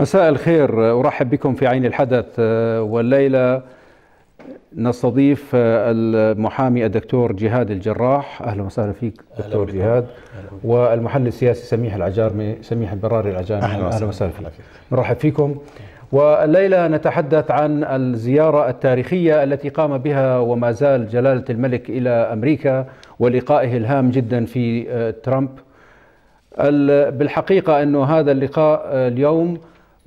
مساء الخير أرحب بكم في عين الحدث والليلة نستضيف المحامي الدكتور جهاد الجراح أهلا وسهلا فيك دكتور أهلا جهاد والمحلل السياسي سميح العجارمي سميح البراري العجارمي أهلا, أهلا وسهلا فيك نرحب فيكم والليلة نتحدث عن الزيارة التاريخية التي قام بها وما زال جلالة الملك إلى أمريكا ولقائه الهام جدا في آه، ترامب بالحقيقة أنه هذا اللقاء آه، اليوم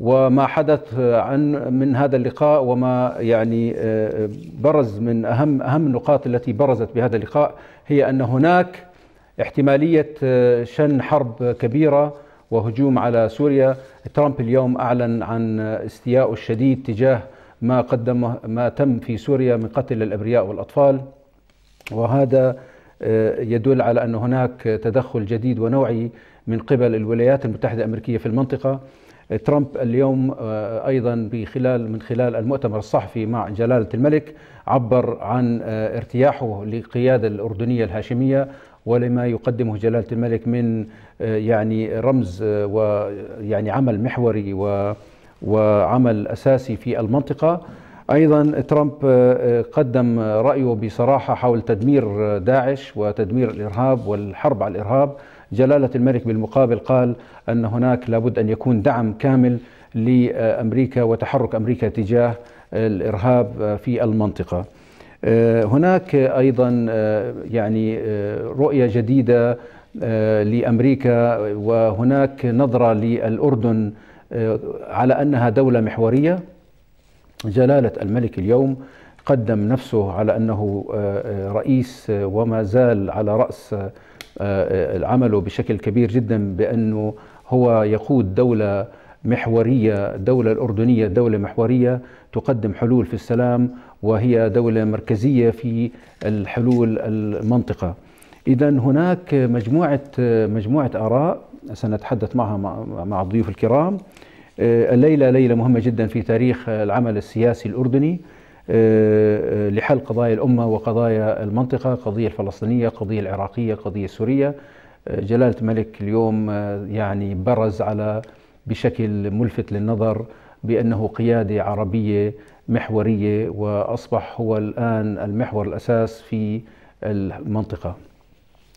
وما حدث آه، عن من هذا اللقاء وما يعني آه، آه، برز من اهم اهم النقاط التي برزت بهذا اللقاء هي ان هناك احتماليه شن حرب كبيره وهجوم على سوريا ترامب اليوم اعلن عن استياءه الشديد تجاه ما قدمه ما تم في سوريا من قتل الابرياء والاطفال وهذا يدل على ان هناك تدخل جديد ونوعي من قبل الولايات المتحده الامريكيه في المنطقه ترامب اليوم آه، ايضا بخلال من خلال المؤتمر الصحفي مع جلاله الملك عبر عن آه، ارتياحه للقياده الاردنيه الهاشميه ولما يقدمه جلاله الملك من آه، يعني رمز ويعني عمل محوري وعمل اساسي في المنطقه ايضا ترامب قدم رايه بصراحه حول تدمير داعش وتدمير الارهاب والحرب على الارهاب جلاله الملك بالمقابل قال ان هناك لابد ان يكون دعم كامل لامريكا وتحرك امريكا تجاه الارهاب في المنطقه. آه، هناك ايضا آه، يعني آه، رؤيه جديده لامريكا وهناك نظره للاردن على انها دوله محوريه. جلاله الملك اليوم قدم نفسه على انه رئيس وما زال على راس آه، آه، عمله بشكل كبير جدا بأنه هو يقود دولة محورية دولة الأردنية دولة محورية تقدم حلول في السلام وهي دولة مركزية في الحلول المنطقة إذا هناك مجموعة مجموعة آراء سنتحدث معها مع الضيوف الكرام آه، الليلة ليلة مهمة جدا في تاريخ العمل السياسي الأردني آه، آه، لحل قضايا الأمة وقضايا المنطقة قضية الفلسطينية قضية العراقية قضية سورية آه، جلالة الملك اليوم يعني برز على بشكل ملفت للنظر بأنه قيادة عربية محورية وأصبح هو الآن المحور الأساس في المنطقة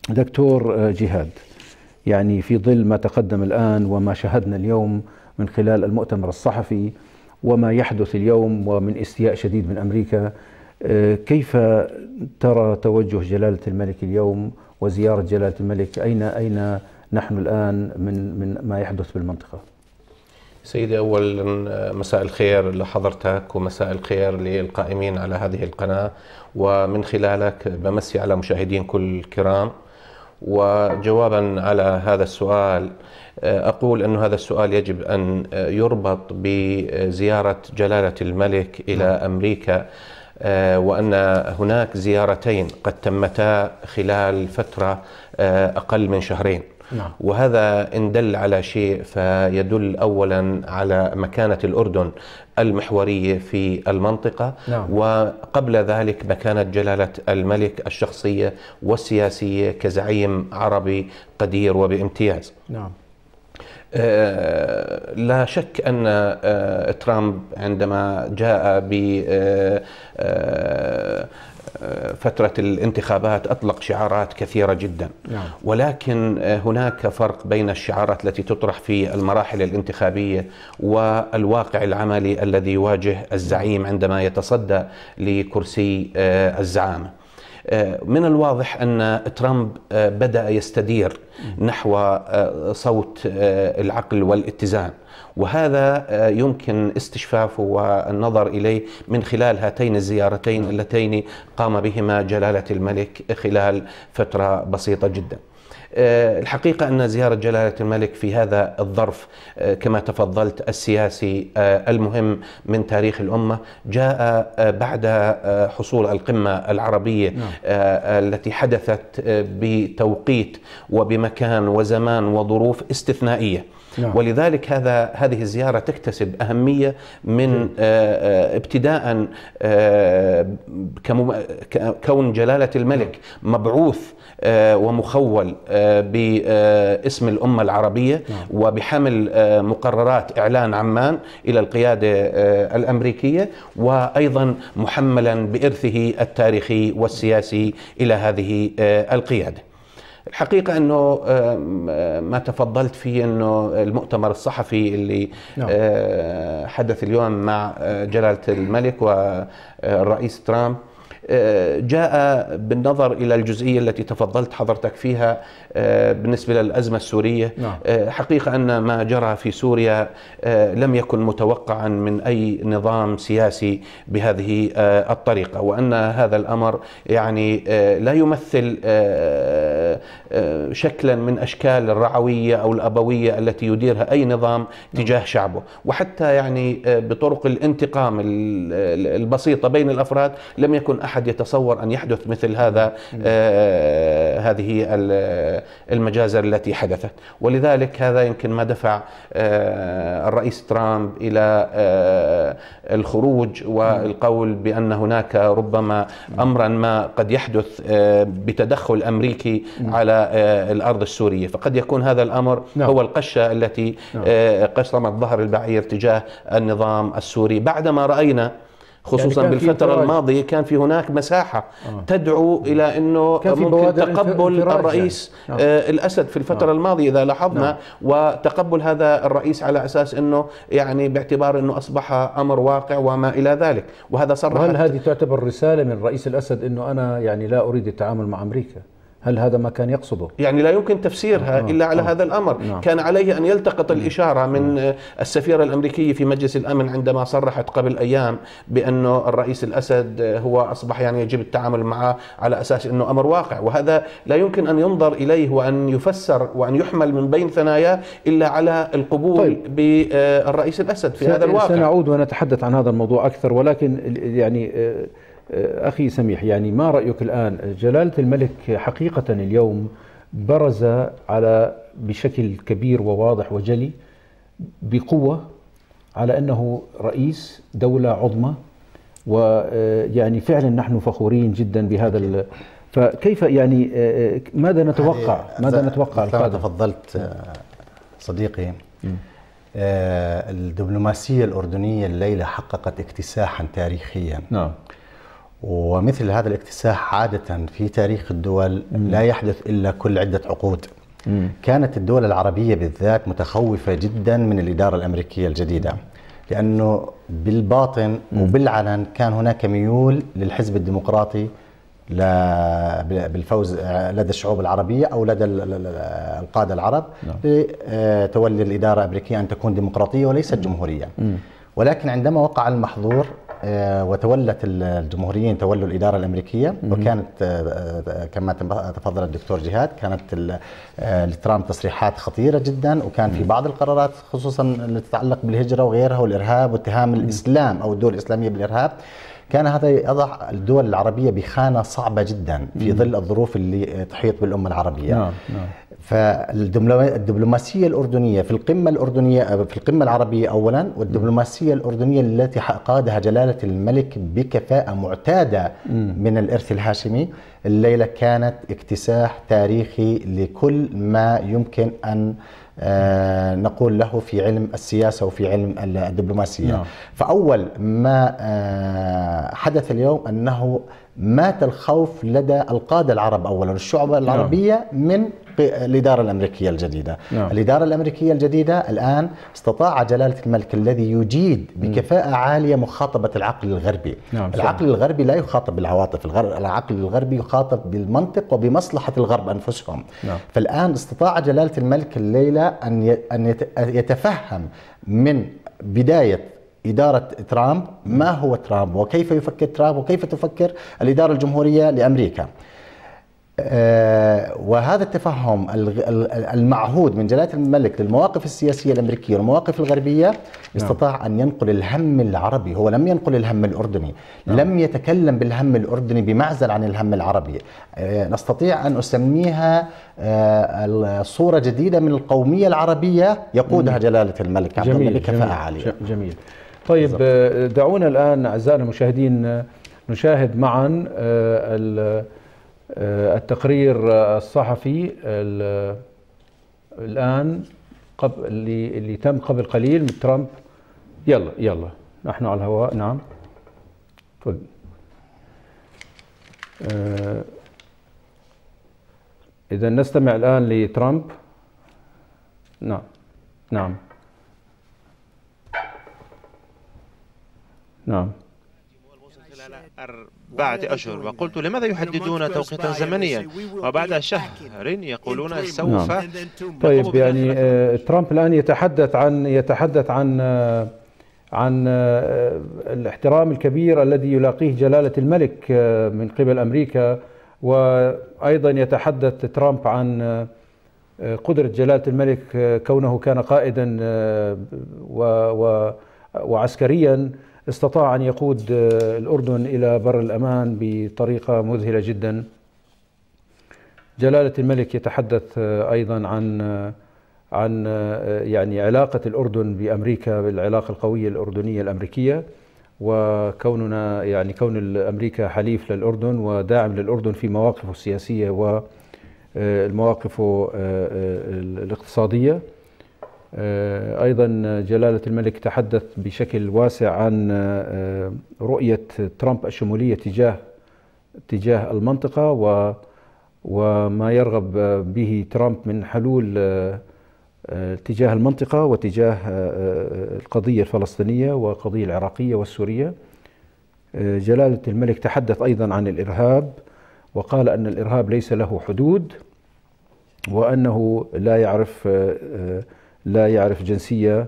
دكتور جهاد يعني في ظل ما تقدم الآن وما شاهدنا اليوم من خلال المؤتمر الصحفي وما يحدث اليوم ومن استياء شديد من أمريكا آه، كيف ترى توجه جلالة الملك اليوم وزيارة جلالة الملك أين أين نحن الآن من من ما يحدث بالمنطقة؟ سيدي أولا مساء الخير لحضرتك ومساء الخير للقائمين على هذه القناة ومن خلالك بمسي على مشاهدين كل الكرام وجوابا على هذا السؤال آه، أقول أن هذا السؤال يجب أن آه، يربط بزيارة جلالة الملك إلى نعم. أمريكا آه، وأن هناك زيارتين قد تمتا خلال فترة أقل من شهرين نعم. وهذا إن دل على شيء فيدل أولا على مكانة الأردن المحورية في المنطقة نعم. وقبل ذلك مكانة جلالة الملك الشخصية والسياسية كزعيم عربي قدير وبامتياز نعم. آه، لا شك ان آه، ترامب عندما جاء ب آه، فترة الانتخابات أطلق شعارات كثيرة جدا نعم. ولكن هناك فرق بين الشعارات التي تطرح في المراحل الانتخابية والواقع العملي الذي يواجه الزعيم عندما يتصدى لكرسي الزعامة آه، من الواضح أن ترامب آه، بدأ يستدير نحو آه، صوت العقل والاتزان وهذا يمكن استشفافه والنظر إليه من خلال هاتين الزيارتين اللتين قام بهما جلالة الملك خلال فترة بسيطة جداً آه، الحقيقة أن زيارة جلالة الملك في هذا الظرف آه، كما تفضلت السياسي آه، المهم من تاريخ الأمة جاء بعد حصول القمة العربية نعم. التي حدثت بتوقيت وبمكان وزمان وظروف استثنائية نعم. ولذلك هذا هذه الزيارة تكتسب أهمية من نعم. ابتداء كون جلالة الملك مبعوث آه، ومخول آه، باسم الأمة العربية نعم. وبحمل آه، مقررات إعلان عمان إلى القيادة الأمريكية وأيضا محملا بإرثه التاريخي والسياسي إلى هذه القيادة الحقيقة أنه ما تفضلت فيه أنه المؤتمر الصحفي اللي نعم. حدث اليوم مع جلالة الملك والرئيس ترامب آه، جاء بالنظر إلى الجزئية التي تفضلت حضرتك فيها آه، بالنسبة للأزمة السورية نعم. آه، حقيقة أن ما جرى في سوريا لم يكن متوقعا من أي نظام سياسي بهذه الطريقة وأن هذا الأمر يعني لا يمثل شكلا من أشكال الرعوية أو الأبوية التي يديرها أي نظام تجاه نعم. شعبه وحتى يعني بطرق الانتقام البسيطة بين الأفراد لم يكن أحد احد يتصور ان يحدث مثل هذا آه هذه المجازر التي حدثت ولذلك هذا يمكن ما دفع آه الرئيس ترامب الى آه الخروج والقول بان هناك ربما امرا ما قد يحدث آه، بتدخل امريكي على آه، الارض السوريه فقد يكون هذا الامر نعم. هو القشه التي نعم. آه قسمت ظهر البعير تجاه النظام السوري بعدما راينا خصوصا يعني بالفتره الماضيه كان في هناك مساحه آه. تدعو الى انه ممكن تقبل يعني. الرئيس يعني. آه. الاسد في الفتره آه. الماضيه اذا لاحظنا آه. وتقبل هذا الرئيس على اساس انه يعني باعتبار انه اصبح امر واقع وما الى ذلك وهذا صرح هل هذه تعتبر رساله من الرئيس الاسد انه انا يعني لا اريد التعامل مع امريكا هل هذا ما كان يقصده؟ يعني لا يمكن تفسيرها آه. آه، إلا على آه. هذا الأمر آه، نعم. كان عليه أن يلتقط الإشارة من آه. السفيرة الأمريكية في مجلس الأمن عندما صرحت قبل أيام بأنه الرئيس الأسد هو أصبح يعني يجب التعامل معه على أساس أنه أمر واقع وهذا لا يمكن أن ينظر إليه وأن يفسر وأن يحمل من بين ثناياه إلا على القبول طيب. بالرئيس الأسد في هذا الواقع سنعود ونتحدث عن هذا الموضوع أكثر ولكن يعني آه، أخي سميح يعني ما رأيك الآن جلالة الملك حقيقة اليوم برز على بشكل كبير وواضح وجلي بقوة على أنه رئيس دولة عظمى ويعني فعلا نحن فخورين جدا بهذا فكيف يعني ماذا نتوقع يعني ماذا نتوقع كما تفضلت صديقي الدبلوماسية الأردنية الليلة حققت اكتساحا تاريخيا نعم ومثل هذا الاكتساح عادة في تاريخ الدول م. لا يحدث إلا كل عدة عقود م. كانت الدول العربية بالذات متخوفة جدا من الإدارة الأمريكية الجديدة لأنه بالباطن م. وبالعلن كان هناك ميول للحزب الديمقراطي بالفوز لدى الشعوب العربية أو لدى القادة العرب نعم. لتولي آه، الإدارة الأمريكية أن تكون ديمقراطية وليست جمهورية ولكن عندما وقع المحظور آه، وتولت الجمهوريين تولوا الاداره الامريكيه وكانت آه، آه، كما تفضل الدكتور جهاد كانت لترامب تصريحات خطيره جدا وكان في بعض القرارات خصوصا اللي تتعلق بالهجره وغيرها والارهاب واتهام الاسلام او الدول الاسلاميه بالارهاب كان هذا يضع الدول العربيه بخانه صعبه جدا في ظل الظروف اللي تحيط بالامه العربيه. نعم نعم. فالدبلوماسية الأردنية في القمة الأردنية في القمة العربية أولا والدبلوماسية الأردنية التي قادها جلالة الملك بكفاءة معتادة من الإرث الهاشمي الليلة كانت اكتساح تاريخي لكل ما يمكن أن آه، نقول له في علم السياسة وفي علم الدبلوماسية نعم. فأول ما آه، حدث اليوم أنه مات الخوف لدى القادة العرب أولا الشعوب نعم. العربية من الإدارة الأمريكية الجديدة نعم. الإدارة الأمريكية الجديدة الآن استطاع جلالة الملك الذي يجيد بكفاءة عالية مخاطبة العقل الغربي نعم. العقل الغربي لا يخاطب بالعواطف العقل الغربي يخاطب بالمنطق وبمصلحة الغرب أنفسهم نعم. فالآن استطاع جلالة الملك الليلة أن يتفهم من بداية إدارة ترامب ما هو ترامب وكيف يفكر ترامب وكيف تفكر الإدارة الجمهورية لأمريكا آه، وهذا التفهم المعهود من جلالة الملك للمواقف السياسية الأمريكية والمواقف الغربية نعم. استطاع أن ينقل الهم العربي هو لم ينقل الهم الأردني نعم. لم يتكلم بالهم الأردني بمعزل عن الهم العربي آه، نستطيع أن أسميها آه، صورة جديدة من القومية العربية يقودها جلالة الملك عبد الملك كفاءة عالية جميل طيب بالزبط. آه، دعونا الآن أعزائنا المشاهدين آه، نشاهد معا آه، التقرير الصحفي الآن قبل اللي, اللي تم قبل قليل من ترامب يلا يلا نحن على الهواء نعم تفضل إذا نستمع الآن لترامب نعم نعم نعم أربعة أشهر وقلت لماذا يحددون توقيتا زمنيا وبعد شهر يقولون سوف نعم. طيب يعني آه، ترامب الآن يتحدث عن يتحدث عن آه، عن آه، الاحترام الكبير الذي يلاقيه جلالة الملك من قبل أمريكا وأيضا يتحدث ترامب عن قدرة جلالة الملك كونه كان قائدا و و وعسكريا استطاع أن يقود آه، الأردن إلى بر الأمان بطريقة مذهلة جدا جلالة الملك يتحدث آه، أيضا عن آه، عن يعني علاقة الأردن بأمريكا بالعلاقة القوية الأردنية الأمريكية وكوننا يعني كون أمريكا حليف للأردن وداعم للأردن في مواقفه السياسية والمواقف الاقتصادية آه، ايضا جلاله الملك تحدث بشكل واسع عن آه، آه، رؤيه ترامب الشموليه تجاه تجاه المنطقه و وما يرغب به ترامب من حلول تجاه المنطقه وتجاه القضيه الفلسطينيه والقضيه العراقيه والسوريه جلاله الملك تحدث ايضا عن الارهاب وقال ان الارهاب ليس له حدود وانه لا يعرف لا يعرف جنسية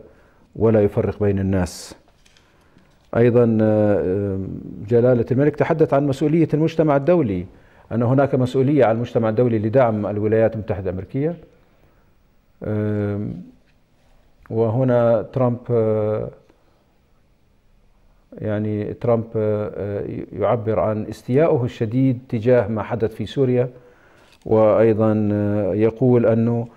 ولا يفرق بين الناس أيضا آه، آه، جلالة الملك تحدث عن مسؤولية المجتمع الدولي أن هناك مسؤولية على المجتمع الدولي لدعم الولايات المتحدة الأمريكية آه، وهنا ترامب يعني ترامب يعبر عن استيائه الشديد تجاه ما حدث في سوريا وأيضا يقول أنه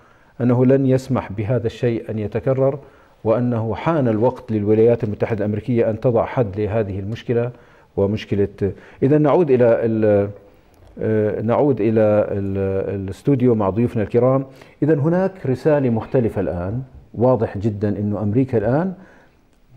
أنه لن يسمح بهذا الشيء أن يتكرر وأنه حان الوقت للولايات المتحدة الأمريكية أن تضع حد لهذه المشكلة ومشكلة إذا نعود إلى آه، نعود إلى الاستوديو مع ضيوفنا الكرام إذا هناك رسالة مختلفة الآن واضح جدا أنه أمريكا الآن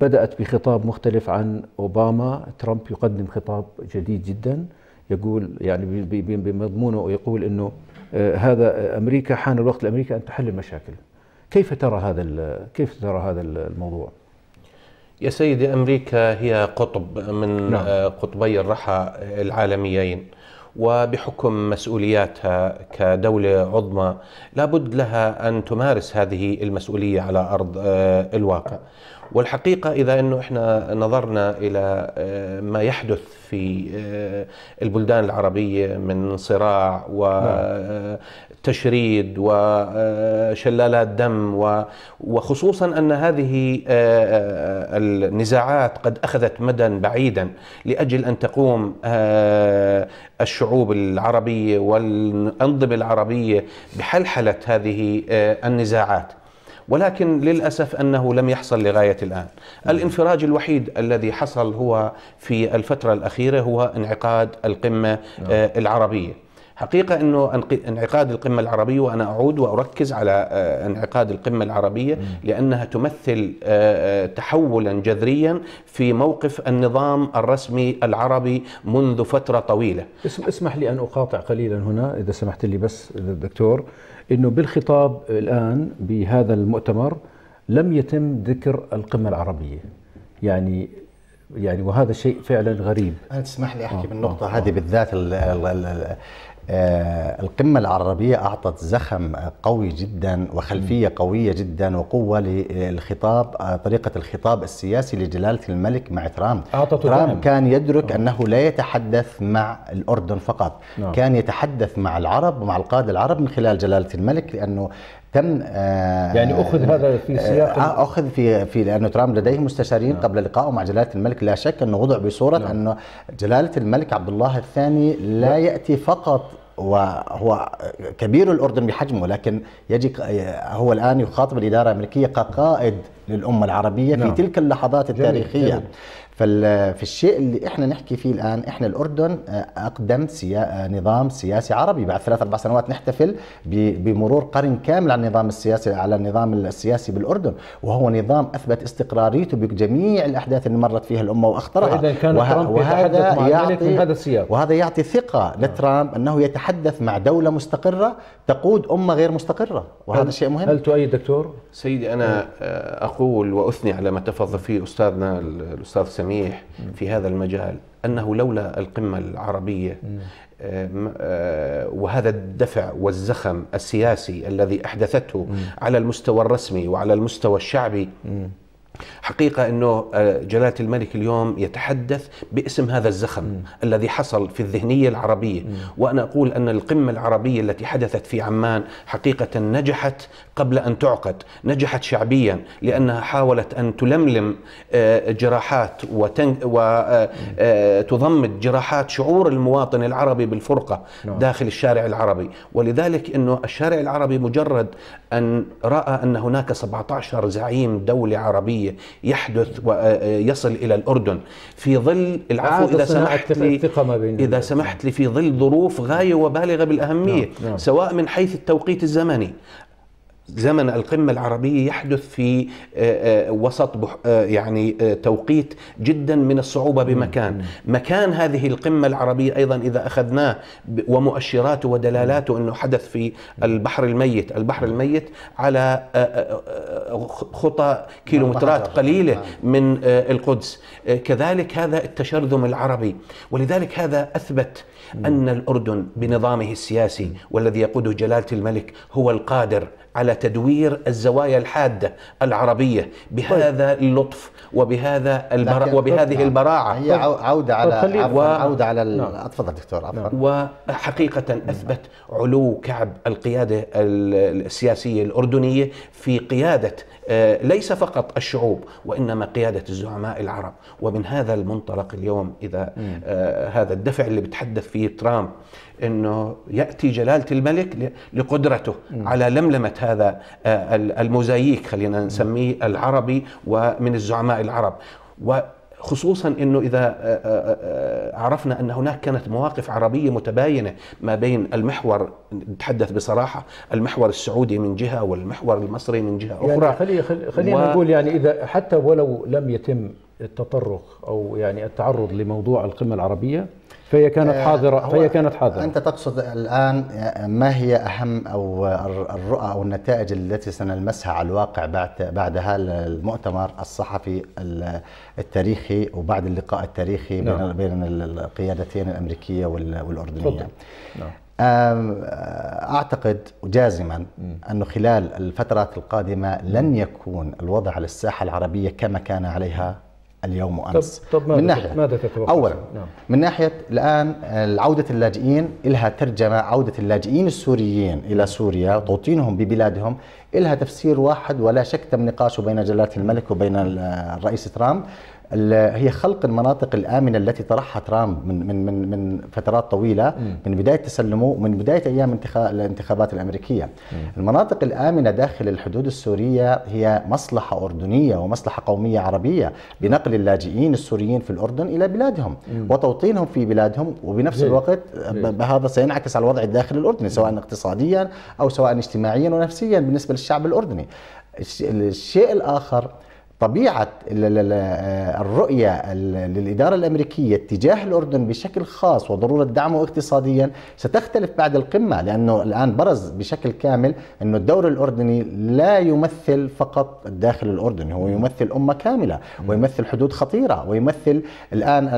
بدأت بخطاب مختلف عن أوباما ترامب يقدم خطاب جديد جدا يقول يعني بمضمونه ويقول أنه آه، هذا آه، امريكا حان الوقت لامريكا ان تحل المشاكل كيف ترى هذا كيف ترى هذا الموضوع يا سيدي امريكا هي قطب من نعم. آه، قطبي الرحى العالميين وبحكم مسؤولياتها كدولة عظمى لابد لها أن تمارس هذه المسؤولية على أرض آه، الواقع والحقيقة إذا أنه إحنا نظرنا إلى آه، ما يحدث في آه، البلدان العربية من صراع وتشريد نعم. وشلالات دم وخصوصا أن هذه النزاعات قد أخذت مدى بعيدا لأجل أن تقوم الشعوب العربية والأنظمة العربية بحلحلة هذه آه، النزاعات ولكن للأسف أنه لم يحصل لغاية الآن الانفراج الوحيد الذي حصل هو في الفترة الأخيرة هو انعقاد القمة آه، نعم. العربية حقيقة أنه انعقاد القمة العربية وأنا أعود وأركز على آه، انعقاد القمة العربية لأنها تمثل آه، آه، تحولا جذريا في موقف النظام الرسمي العربي منذ فترة طويلة اسمح لي أن أقاطع قليلا هنا إذا سمحت لي بس دكتور أنه بالخطاب الآن بهذا المؤتمر لم يتم ذكر القمة العربية يعني يعني وهذا شيء فعلا غريب انا تسمح لي احكي آه بالنقطه آه هذه آه بالذات الـ الـ الـ آه، القمة العربية أعطت زخم قوي جدا وخلفية قوية جدا وقوة للخطاب آه، طريقة الخطاب السياسي لجلالة الملك مع ترامب ترامب كان يدرك أوه. أنه لا يتحدث مع الأردن فقط نعم. كان يتحدث مع العرب ومع القادة العرب من خلال جلالة الملك لأنه تم آه، يعني اخذ هذا في آه، سياق آه اخذ في في لانه ترامب لديه مستشارين نعم. قبل لقائه مع جلاله الملك لا شك انه وضع بصوره نعم. انه جلاله الملك عبد الله الثاني لا نعم. ياتي فقط وهو كبير الاردن بحجمه لكن يجي هو الان يخاطب الاداره الامريكيه كقائد للامه العربيه نعم. في تلك اللحظات التاريخيه جميل. جميل. في الشيء اللي احنا نحكي فيه الان احنا الاردن آه، اقدم سيا... آه، نظام سياسي عربي بعد ثلاث اربع سنوات نحتفل ب... بمرور قرن كامل على النظام السياسي على النظام السياسي بالاردن وهو نظام اثبت استقراريته بجميع الاحداث اللي مرت فيها الامه واخطرها فاذا كان وه... ترامب وهذا يعطي هذا السياق وهذا يعطي ثقه نعم. لترامب انه يتحدث مع دوله مستقره تقود امه غير مستقره وهذا هل... شيء مهم هل تؤيد دكتور سيدي انا آه، اقول واثني على ما تفضل فيه استاذنا الاستاذ سميح في هذا المجال انه لولا القمه العربيه آه، آه، وهذا الدفع والزخم السياسي الذي احدثته على المستوى الرسمي وعلى المستوى الشعبي حقيقة أنه آه، جلالة الملك اليوم يتحدث باسم هذا الزخم م. الذي حصل في الذهنية العربية م. وأنا أقول أن القمة العربية التي حدثت في عمان حقيقة نجحت قبل أن تعقد نجحت شعبيا لأنها حاولت أن تلملم آه، جراحات وتضمد آه، آه، جراحات شعور المواطن العربي بالفرقة نعم. داخل الشارع العربي ولذلك أنه الشارع العربي مجرد أن رأى أن هناك 17 زعيم دولة عربية يحدث ويصل إلى الأردن في ظل العفو إذا سمحت لي إذا سمحت لي في ظل ظروف غاية وبالغة بالأهمية نعم، نعم. سواء من حيث التوقيت الزمني زمن القمة العربية يحدث في آه، آه، وسط آه، يعني توقيت جدا من الصعوبة بمكان مكان هذه القمة العربية أيضا إذا أخذناه ومؤشراته ودلالاته أنه حدث في البحر الميت البحر الميت على خطى كيلومترات قليلة من القدس كذلك هذا التشرذم العربي ولذلك هذا أثبت أن الأردن بنظامه السياسي والذي يقوده جلالة الملك هو القادر على تدوير الزوايا الحادة العربية بهذا طيب. اللطف وبهذا البرا وبهذه طيب، نعم. البراعة هي طيب، عودة على و... عودة على ال... نعم. اتفضل دكتور نعم. عفوا وحقيقة أثبت علو كعب القيادة السياسية الأردنية في قيادة آه، ليس فقط الشعوب وإنما قيادة الزعماء العرب ومن هذا المنطلق اليوم إذا آه، هذا الدفع اللي بتحدث فيه ترامب انه ياتي جلاله الملك لقدرته م. على لملمه هذا آه، الموزاييك خلينا نسميه العربي ومن الزعماء العرب خصوصا انه اذا آه، آه، عرفنا ان هناك كانت مواقف عربيه متباينه ما بين المحور نتحدث بصراحه المحور السعودي من جهه والمحور المصري من جهه يعني اخرى يعني خلي خلينا و... نقول يعني اذا حتى ولو لم يتم التطرق او يعني التعرض لموضوع القمه العربيه فهي كانت حاضره آه، فهي كانت حاضره انت تقصد الان آه، ما هي اهم او الرؤى او النتائج التي سنلمسها على الواقع بعد بعد هذا المؤتمر الصحفي التاريخي وبعد اللقاء التاريخي بين نعم. بين القيادتين الامريكيه والاردنيه نعم. آه، اعتقد جازما انه خلال الفترات القادمه لن يكون الوضع على الساحه العربيه كما كان عليها اليوم وامس طب, طب ماذا من ناحيه ماذا تتوقع اولا نعم. من ناحيه الان عوده اللاجئين لها ترجمه عوده اللاجئين السوريين الى سوريا وتوطينهم ببلادهم لها تفسير واحد ولا شك تم نقاشه بين جلاله الملك وبين الرئيس ترامب هي خلق المناطق الامنه التي طرحها ترامب من من من, من فترات طويله من بدايه تسلمه ومن بدايه ايام الانتخابات الامريكيه. المناطق الامنه داخل الحدود السوريه هي مصلحه اردنيه ومصلحه قوميه عربيه بنقل اللاجئين السوريين في الاردن الى بلادهم وتوطينهم في بلادهم وبنفس الوقت هذا سينعكس على الوضع الداخلي الاردني سواء اقتصاديا او سواء اجتماعيا ونفسيا بالنسبه للشعب الاردني. الشيء الاخر طبيعة الرؤية للإدارة الأمريكية تجاه الأردن بشكل خاص وضرورة دعمه اقتصاديا ستختلف بعد القمة لأنه الآن برز بشكل كامل أن الدور الأردني لا يمثل فقط الداخل الأردني هو يمثل أمة كاملة ويمثل حدود خطيرة ويمثل الآن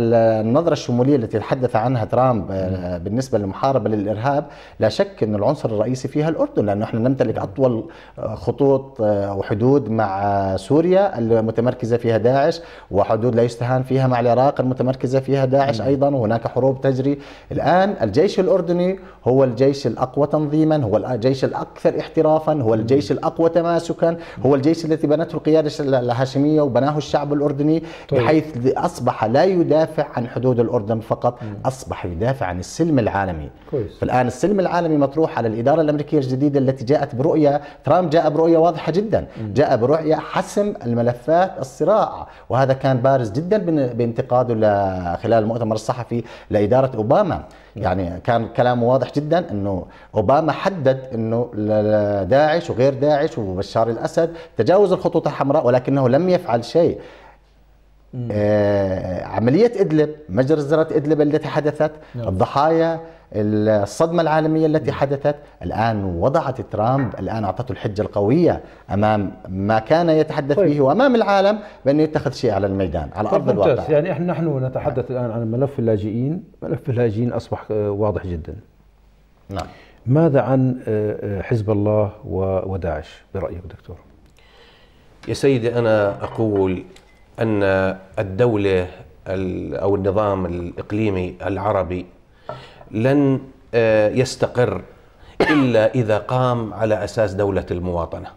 النظرة الشمولية التي تحدث عنها ترامب آه، بالنسبة للمحاربة للإرهاب لا شك أن العنصر الرئيسي فيها الأردن لأنه نحن نمتلك أطول خطوط آه، وحدود مع سوريا المتمركزه فيها داعش وحدود لا يستهان فيها مع العراق المتمركزه فيها داعش ايضا وهناك حروب تجري الان الجيش الاردني هو الجيش الاقوى تنظيما هو الجيش الاكثر احترافا هو الجيش الاقوى تماسكا هو الجيش الذي بنته القياده الهاشميه وبناه الشعب الاردني طيب. بحيث اصبح لا يدافع عن حدود الاردن فقط اصبح يدافع عن السلم العالمي كويس. فالان السلم العالمي مطروح على الاداره الامريكيه الجديده التي جاءت برؤيه ترامب جاء برؤيه واضحه جدا جاء برؤيه حسم الملف ملفات الصراع وهذا كان بارز جدا بانتقاده خلال المؤتمر الصحفي لإدارة أوباما يعني كان كلامه واضح جدا انه اوباما حدد انه داعش وغير داعش وبشار الاسد تجاوز الخطوط الحمراء ولكنه لم يفعل شيء آه، عمليه ادلب مجرى زرة ادلب التي حدثت نعم. الضحايا الصدمة العالمية التي حدثت الآن وضعت ترامب الآن أعطته الحجة القوية أمام ما كان يتحدث طيب. به وأمام العالم بأنه يتخذ شيء على الميدان على طيب، أرض ممتاز. الواقع يعني إحنا نحن نتحدث الآن عن ملف اللاجئين ملف اللاجئين أصبح آه، واضح جدا نعم ماذا عن آه، آه، حزب الله وداعش برأيك دكتور يا سيدي أنا أقول أن الدولة أو النظام الإقليمي العربي لن آه، يستقر إلا إذا قام على أساس دولة المواطنة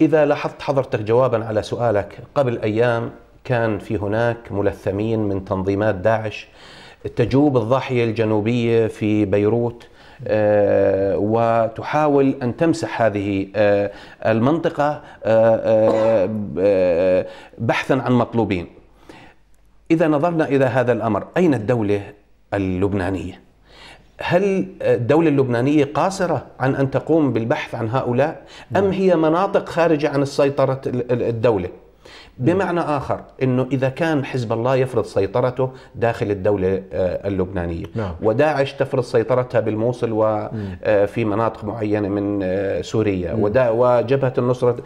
إذا لاحظت حضرتك جوابا على سؤالك قبل أيام كان في هناك ملثمين من تنظيمات داعش تجوب الضاحية الجنوبية في بيروت آه، وتحاول أن تمسح هذه آه، المنطقة بحثا عن مطلوبين إذا نظرنا إلى هذا الأمر أين الدولة اللبنانيه هل الدولة اللبنانية قاصرة عن أن تقوم بالبحث عن هؤلاء أم نعم. هي مناطق خارجة عن السيطرة الدولة نعم. بمعنى آخر أنه إذا كان حزب الله يفرض سيطرته داخل الدولة آه، اللبنانية نعم. وداعش تفرض سيطرتها بالموصل وفي آه، مناطق معينة من آه، سوريا وجبهة النصرة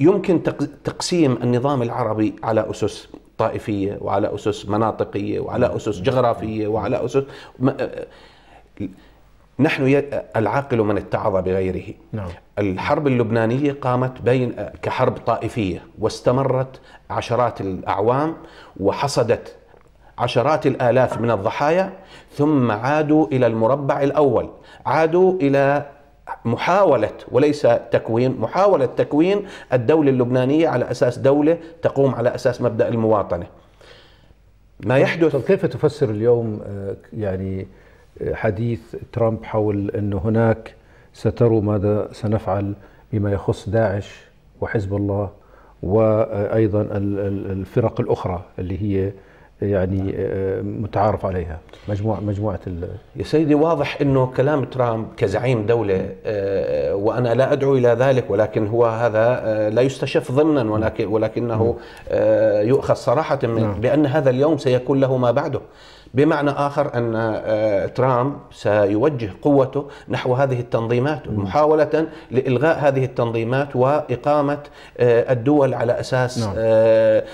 يمكن تقسيم النظام العربي على أسس طائفيه وعلى اسس مناطقيه وعلى نعم. اسس جغرافيه وعلى اسس نحن العاقل من اتعظ بغيره نعم. الحرب اللبنانية قامت بين كحرب طائفية واستمرت عشرات الأعوام وحصدت عشرات الآلاف من الضحايا ثم عادوا إلى المربع الأول عادوا إلى محاولة وليس تكوين محاولة تكوين الدولة اللبنانية على أساس دولة تقوم على أساس مبدأ المواطنة ما طيب، يحدث طيب، كيف تفسر اليوم آه، يعني آه، حديث ترامب حول أنه هناك ستروا ماذا سنفعل بما يخص داعش وحزب الله وأيضا الفرق الأخرى اللي هي يعني آه، متعارف عليها مجموعة مجموعة ال... يا سيدي واضح أنه كلام ترامب كزعيم دولة آه، وأنا لا أدعو إلى ذلك ولكن هو هذا آه، لا يستشف ضمنا ولكن ولكنه نعم. يؤخذ صراحة من نعم. بأن هذا اليوم سيكون له ما بعده بمعنى آخر أن آه، ترامب سيوجه قوته نحو هذه التنظيمات محاولة لإلغاء هذه التنظيمات وإقامة آه، الدول على أساس نعم. آه،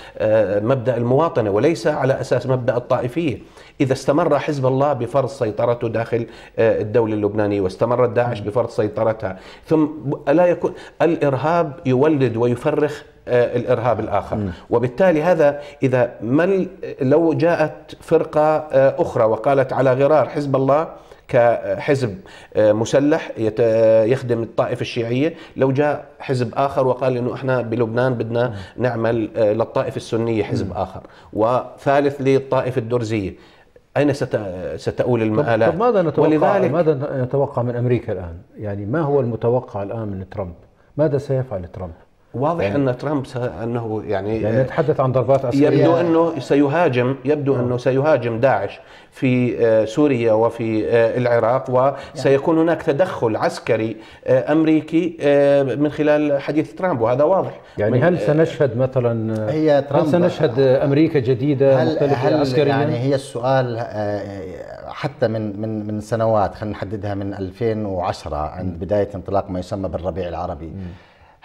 مبدأ المواطنة وليس على أساس مبدأ الطائفية إذا استمر حزب الله بفرض سيطرته داخل آه، الدولة اللبنانية واستمرت داعش بفرض سيطرتها ثم ألا يكون الإرهاب يولد ويفرخ آه، الارهاب الاخر وبالتالي هذا اذا من لو جاءت فرقه آه، اخرى وقالت على غرار حزب الله كحزب مسلح يخدم الطائفه الشيعيه لو جاء حزب اخر وقال انه احنا بلبنان بدنا نعمل للطائفه السنيه حزب اخر وثالث للطائفه الدرزيه أين ستؤول المآلات؟ طب ماذا نتوقع ولذلك ماذا نتوقع من أمريكا الآن؟ يعني ما هو المتوقع الآن من ترامب؟ ماذا سيفعل ترامب؟ واضح يعني ان ترامب انه يعني يعني يتحدث عن ضربات عسكريه يبدو انه سيهاجم يبدو انه سيهاجم داعش في آه، سوريا وفي آه، العراق وسيكون يعني هناك تدخل عسكري آه، امريكي من خلال حديث ترامب وهذا واضح يعني هل سنشهد مثلا هي ترامب هل سنشهد امريكا جديده هل مختلفه هل عسكريا يعني هي السؤال حتى من من من سنوات خلينا نحددها من 2010 عند بدايه انطلاق ما يسمى بالربيع العربي م.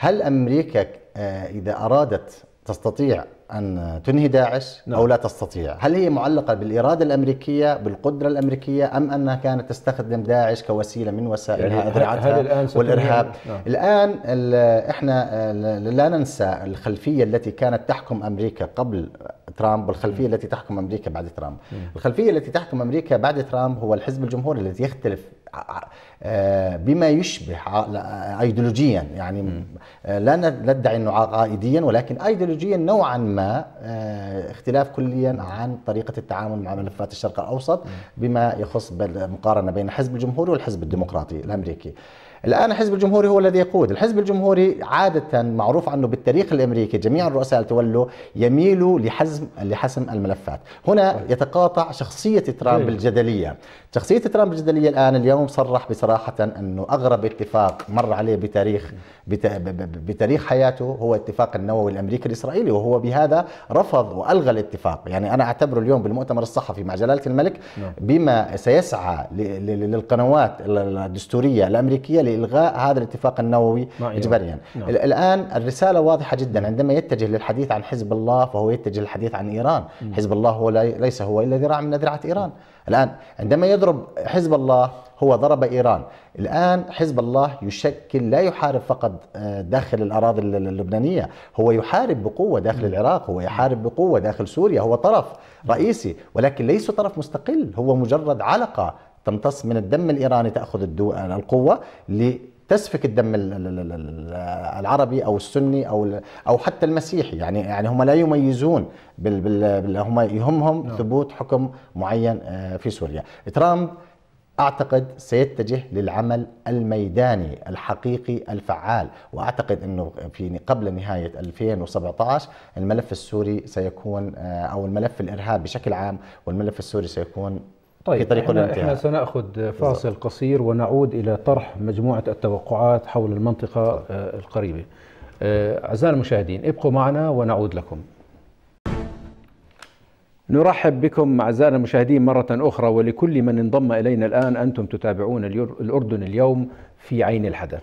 هل امريكا آه، اذا ارادت تستطيع ان تنهي داعش نعم. او لا تستطيع هل هي معلقه بالاراده الامريكيه بالقدره الامريكيه ام انها كانت تستخدم داعش كوسيله من وسائل يعني ادرعتها الآن والارهاب نعم. الان احنا لا ننسى الخلفيه التي كانت تحكم امريكا قبل ترامب والخلفيه نعم. التي تحكم امريكا بعد ترامب م. نعم. الخلفيه التي تحكم امريكا بعد ترامب هو الحزب الجمهوري الذي يختلف آه، بما يشبه ايديولوجيا يعني آه، لا ندعي انه عقائديا ولكن ايديولوجيا نوعا ما آه، اختلاف كليا عن طريقه التعامل مع ملفات الشرق الاوسط بما يخص بالمقارنه بين الحزب الجمهوري والحزب الديمقراطي الامريكي الآن الحزب الجمهوري هو الذي يقود الحزب الجمهوري عادة معروف عنه بالتاريخ الأمريكي جميع الرؤساء اللي تولوا يميلوا لحزم لحسم الملفات هنا طيب. يتقاطع شخصية ترامب إيه. الجدلية شخصية ترامب الجدلية الآن اليوم صرح بصراحة أنه أغرب اتفاق مر عليه بتاريخ بتاريخ حياته هو اتفاق النووي الأمريكي الإسرائيلي وهو بهذا رفض وألغى الاتفاق يعني أنا أعتبره اليوم بالمؤتمر الصحفي مع جلالة الملك نعم. بما سيسعى للقنوات الدستورية الأمريكية لإلغاء هذا الاتفاق النووي نعم. إجباريا نعم. الآن الرسالة واضحة جدا عندما يتجه للحديث عن حزب الله فهو يتجه للحديث عن إيران م. حزب الله هو ليس هو إلا ذراع من ذراعة إيران الآن عندما يضرب حزب الله هو ضرب إيران الآن حزب الله يشكل لا يحارب فقط آه، داخل الأراضي اللبنانية هو يحارب بقوة داخل العراق هو يحارب بقوة داخل سوريا هو طرف رئيسي ولكن ليس طرف مستقل هو مجرد علقة تمتص من الدم الايراني تاخذ الدو... القوه لتسفك الدم العربي او السني او او حتى المسيحي يعني يعني هم لا يميزون بال بال هم يهمهم نعم. ثبوت حكم معين آه، في سوريا ترامب اعتقد سيتجه للعمل الميداني الحقيقي الفعال واعتقد انه في قبل نهايه 2017 الملف السوري سيكون آه، او الملف الارهاب بشكل عام والملف السوري سيكون طيب في طريق الانتهاء احنا سناخذ فاصل بالضبط. قصير ونعود الى طرح مجموعه التوقعات حول المنطقه طيب. آه، القريبه آه، اعزائي المشاهدين ابقوا معنا ونعود لكم نرحب بكم اعزائي المشاهدين مرة أخرى ولكل من انضم إلينا الآن أنتم تتابعون الأردن اليوم في عين الحدث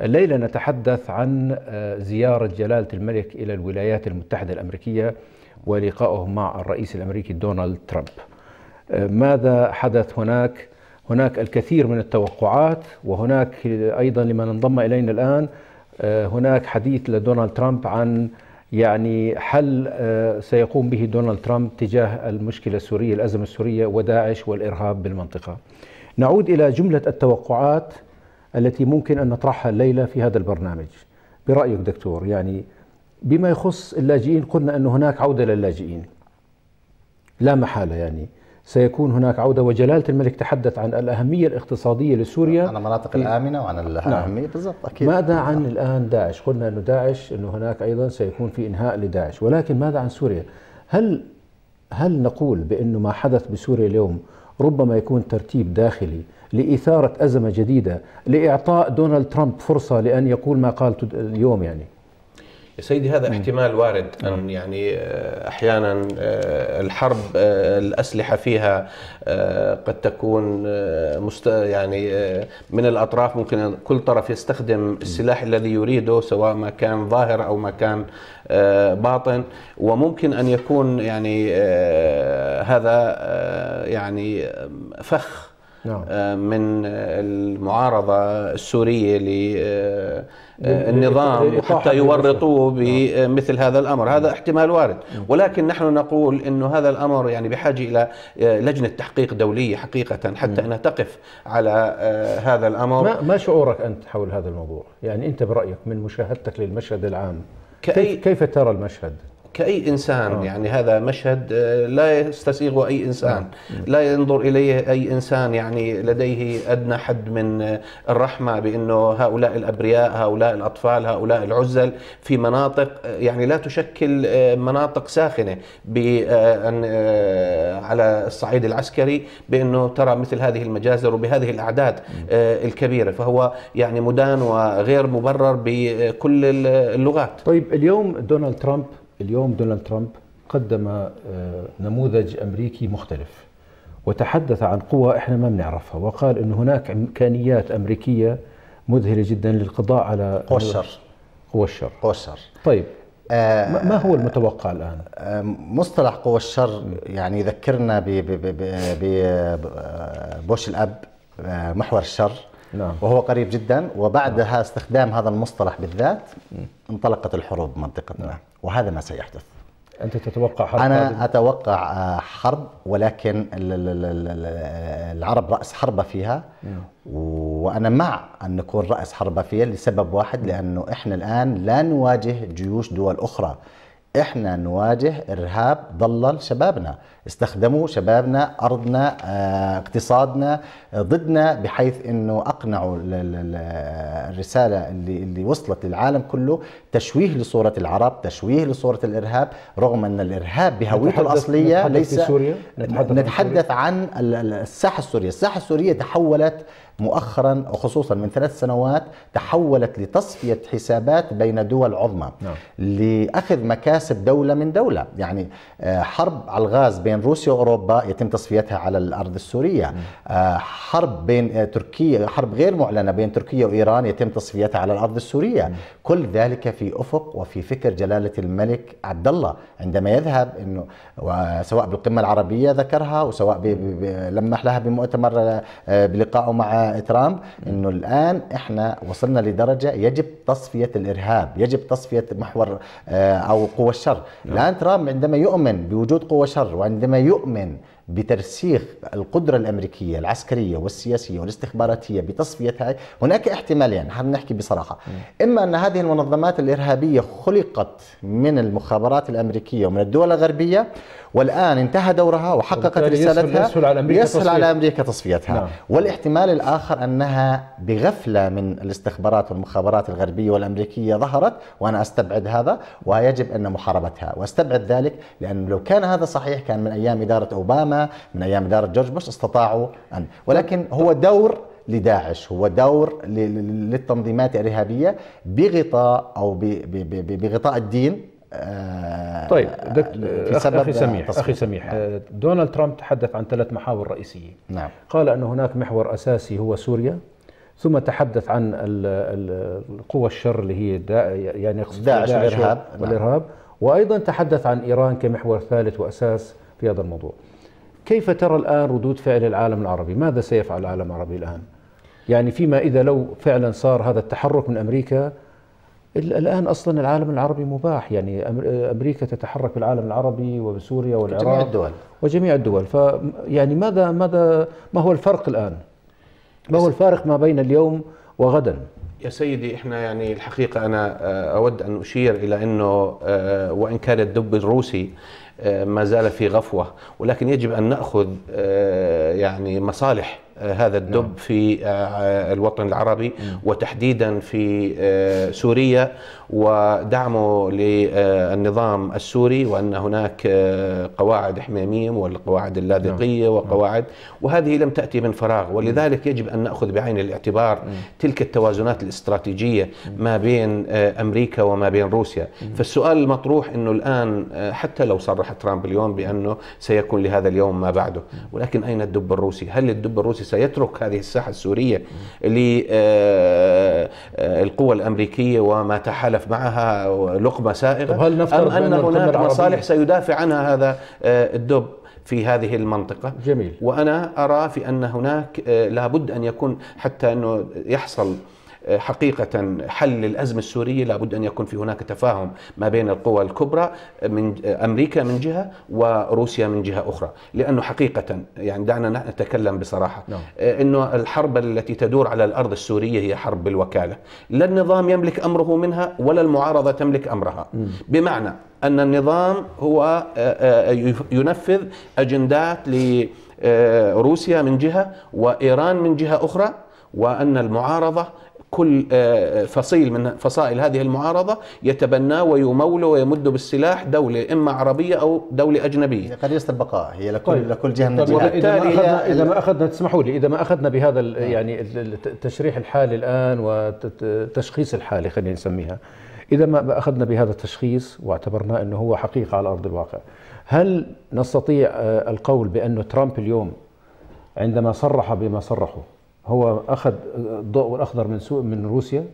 الليلة نتحدث عن آه، زيارة جلالة الملك إلى الولايات المتحدة الأمريكية ولقائه مع الرئيس الأمريكي دونالد ترامب ماذا حدث هناك هناك الكثير من التوقعات وهناك ايضا لمن انضم الينا الان آه، هناك حديث لدونالد ترامب عن يعني حل آه، سيقوم به دونالد ترامب تجاه المشكله السوريه الازمه السوريه وداعش والارهاب بالمنطقه. نعود الى جمله التوقعات التي ممكن ان نطرحها الليله في هذا البرنامج. برايك دكتور يعني بما يخص اللاجئين قلنا ان هناك عوده للاجئين. لا محاله يعني. سيكون هناك عودة وجلالة الملك تحدث عن الأهمية الاقتصادية لسوريا عن المناطق الآمنة وعن الأهمية نعم. بالضبط أكيد ماذا عن الآن داعش قلنا أنه داعش أنه هناك أيضا سيكون في إنهاء لداعش ولكن ماذا عن سوريا هل هل نقول بأنه ما حدث بسوريا اليوم ربما يكون ترتيب داخلي لإثارة أزمة جديدة لإعطاء دونالد ترامب فرصة لأن يقول ما قال اليوم يعني يا سيدي هذا احتمال وارد ان يعني آه، احيانا آه، الحرب آه، الاسلحه فيها قد تكون مست يعني من الاطراف ممكن كل طرف يستخدم السلاح الذي يريده سواء ما كان ظاهر او ما كان باطن وممكن ان يكون يعني هذا يعني فخ نعم. آه، من المعارضة السورية للنظام آه، حتى يورطوه بمثل نعم. آه، هذا الأمر هذا احتمال وارد نعم. ولكن نحن نقول أن هذا الأمر يعني بحاجة إلى لجنة تحقيق دولية حقيقة حتى أنها نعم. تقف على هذا الأمر ما, شعورك أنت حول هذا الموضوع؟ يعني أنت برأيك من مشاهدتك للمشهد العام كيف ترى المشهد؟ كأي إنسان أوه. يعني هذا مشهد آه، لا يستسيغه أي إنسان آه. لا ينظر إليه أي إنسان يعني لديه أدنى حد من آه، الرحمة بأنه هؤلاء الأبرياء هؤلاء الأطفال هؤلاء العزل في مناطق آه، يعني لا تشكل مناطق ساخنة على الصعيد العسكري بأنه ترى مثل هذه المجازر وبهذه الأعداد الكبيرة فهو يعني مدان وغير مبرر بكل اللغات طيب اليوم دونالد ترامب اليوم دونالد ترامب قدم آه، نموذج امريكي مختلف وتحدث عن قوى احنا ما بنعرفها وقال ان هناك امكانيات امريكيه مذهله جدا للقضاء على قوى الشر قوى الشر قوى الشر طيب آه، ما هو المتوقع الان؟ آه، مصطلح قوى الشر يعني يذكرنا ببوش الاب محور الشر نعم. وهو قريب جدا وبعدها نعم. استخدام هذا المصطلح بالذات انطلقت الحروب بمنطقتنا نعم. وهذا ما سيحدث أنت تتوقع حرب أنا أتوقع آه، حرب ولكن العرب رأس حربة فيها نعم. وأنا مع أن نكون رأس حربة فيها لسبب واحد لأنه إحنا الآن لا نواجه جيوش دول أخرى احنا نواجه ارهاب ضلل شبابنا استخدموا شبابنا ارضنا آه، اقتصادنا آه، ضدنا بحيث انه اقنعوا الرساله اللي اللي وصلت للعالم كله تشويه لصوره العرب تشويه لصوره الارهاب رغم ان الارهاب بهويته الاصليه نتحدث ليس في سوريا نتحدث, نتحدث عن الساحه السوريه الساحه السوريه تحولت مؤخرا خصوصا من ثلاث سنوات تحولت لتصفية حسابات بين دول عظمى نعم. لأخذ مكاسب دولة من دولة يعني آه، حرب على الغاز بين روسيا وأوروبا يتم تصفيتها على الأرض السورية نعم. آه، حرب بين آه، تركيا حرب غير معلنة بين تركيا وإيران يتم تصفيتها على الأرض السورية نعم. كل ذلك في أفق وفي فكر جلالة الملك عبد الله عندما يذهب أنه سواء بالقمة العربية ذكرها وسواء لمح لها بمؤتمر بلقائه مع ترامب انه الان احنا وصلنا لدرجه يجب تصفيه الارهاب، يجب تصفيه محور آه، او قوى الشر، نعم. الان ترامب عندما يؤمن بوجود قوى شر وعندما يؤمن بترسيخ القدرة الأمريكية العسكرية والسياسية والاستخباراتية بتصفيتها هناك احتمالين هل نحكي بصراحة إما أن هذه المنظمات الإرهابية خلقت من المخابرات الأمريكية ومن الدول الغربية والآن انتهى دورها وحققت رسالتها يسهل على أمريكا, يسهل على أمريكا تصفيتها نعم. والاحتمال الآخر أنها بغفلة من الاستخبارات والمخابرات الغربية والأمريكية ظهرت وأنا أستبعد هذا ويجب أن محاربتها واستبعد ذلك لأنه لو كان هذا صحيح كان من أيام إدارة أوباما من أيام إدارة جورج بوش استطاعوا أن ولكن هو دور لداعش هو دور للتنظيمات الإرهابية بغطاء أو بغطاء الدين آه، طيب آه، دكتور أخي سميح, أخي سميح نعم. آه، دونالد ترامب تحدث عن ثلاث محاور رئيسية نعم. قال أن هناك محور أساسي هو سوريا ثم تحدث عن القوى الشر اللي هي دا يعني يقصد داعش, داعش والإرهاب, نعم. والإرهاب وأيضا تحدث عن إيران كمحور ثالث وأساس في هذا الموضوع كيف ترى الآن ردود فعل العالم العربي ماذا سيفعل العالم العربي الآن يعني فيما إذا لو فعلا صار هذا التحرك من أمريكا الآن أصلا العالم العربي مباح يعني أمريكا تتحرك بالعالم العربي وبسوريا والعراق وجميع الدول وجميع الدول ف يعني ماذا ماذا ما هو الفرق الآن ما هو الفارق ما بين اليوم وغدا يا سيدي احنا يعني الحقيقه انا آه، اود ان اشير الى انه آه، وان كان الدب الروسي آه، ما زال في غفوه ولكن يجب ان ناخذ آه، يعني مصالح آه، هذا الدب نعم. في آه، آه، الوطن العربي نعم. وتحديدا في سوريا ودعمه للنظام السوري وان هناك قواعد حميميه والقواعد اللاذقيه نعم. وقواعد وهذه لم تاتي من فراغ نعم. ولذلك يجب ان ناخذ بعين الاعتبار نعم. تلك التوازنات الاستراتيجيه نعم. ما بين امريكا وما بين روسيا فالسؤال المطروح انه الان حتى لو صرح ترامب اليوم بانه سيكون لهذا اليوم ما بعده ولكن اين الدب الروسي هل الدب الروسي سيترك هذه الساحة السورية للقوى آه، آه، الأمريكية وما تحالف معها لقمة سائغة هل أم أن هناك مصالح سيدافع عنها هذا آه، الدب في هذه المنطقة جميل وأنا أرى في أن هناك لابد أن يكون حتى أنه يحصل حقيقة حل الأزمة السورية لابد أن يكون في هناك تفاهم ما بين القوى الكبرى من أمريكا من جهة وروسيا من جهة أخرى لأنه حقيقة يعني دعنا نتكلم بصراحة نعم. آه، أنه الحرب التي تدور على الأرض السورية هي حرب بالوكالة لا النظام يملك أمره منها ولا المعارضة تملك أمرها بمعنى أن النظام هو آه، آه، ينفذ أجندات لروسيا من جهة وإيران من جهة أخرى وأن المعارضة كل آه، آه، فصيل من فصائل هذه المعارضة يتبناه ويمول ويمد بالسلاح دولة إما عربية أو دولة أجنبية قضية البقاء هي لكل, طيب. لكل جهة من طيب، الجهات إذا إذا ما أخذنا تسمحوا لي إذا ما أخذنا بهذا نعم. يعني تشريح الحال الآن وتشخيص الحالة خلينا نسميها إذا ما أخذنا بهذا التشخيص واعتبرناه أنه هو حقيقة على أرض الواقع هل نستطيع آه، القول بأن ترامب اليوم عندما صرح بما صرحه هو اخذ الضوء الاخضر من سوق من روسيا